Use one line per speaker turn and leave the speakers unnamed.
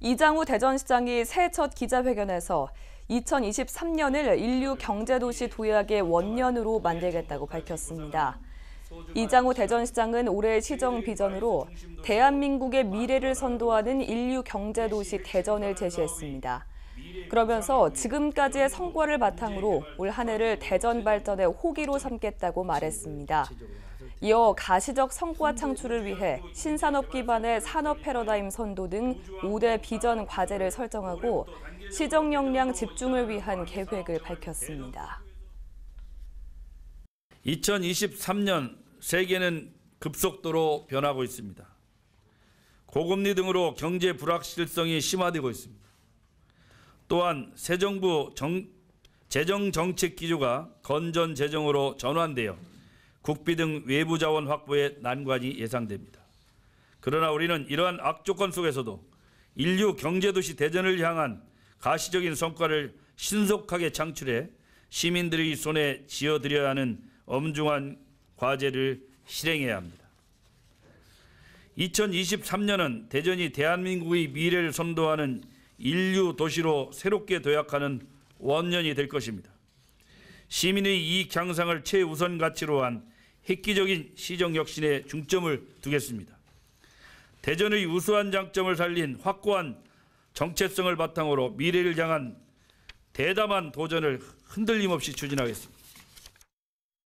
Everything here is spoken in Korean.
이장우 대전시장이 새해 첫 기자회견에서 2023년을 인류 경제도시 도약의 원년으로 만들겠다고 밝혔습니다. 이장우 대전시장은 올해 시정 비전으로 대한민국의 미래를 선도하는 인류 경제도시 대전을 제시했습니다. 그러면서 지금까지의 성과를 바탕으로 올 한 해를 대전 발전의 호기로 삼겠다고 말했습니다. 이어 가시적 성과 창출을 위해 신산업 기반의 산업 패러다임 선도 등 5대 비전 과제를 설정하고 시정 역량 집중을 위한 계획을 밝혔습니다.
2023년 세계는 급속도로 변하고 있습니다. 고금리 등으로 경제 불확실성이 심화되고 있습니다. 또한 새 정부 정, 재정 정책 기조가 건전 재정으로 전환되어 국비 등 외부 자원 확보에 난관이 예상됩니다. 그러나 우리는 이러한 악조건 속에서도 인류 경제도시 대전을 향한 가시적인 성과를 신속하게 창출해 시민들의 손에 쥐어드려야 하는 엄중한 과제를 실행해야 합니다. 2023년은 대전이 대한민국의 미래를 선도하는 인류 도시로 새롭게 도약하는 원년이 될 것입니다. 시민의 이익 향상을 최우선 가치로 한 획기적인 시정 혁신에 중점을 두겠습니다. 대전의 우수한 장점을 살린 확고한 정체성을 바탕으로 미래를 향한 대담한 도전을 흔들림 없이 추진하겠습니다.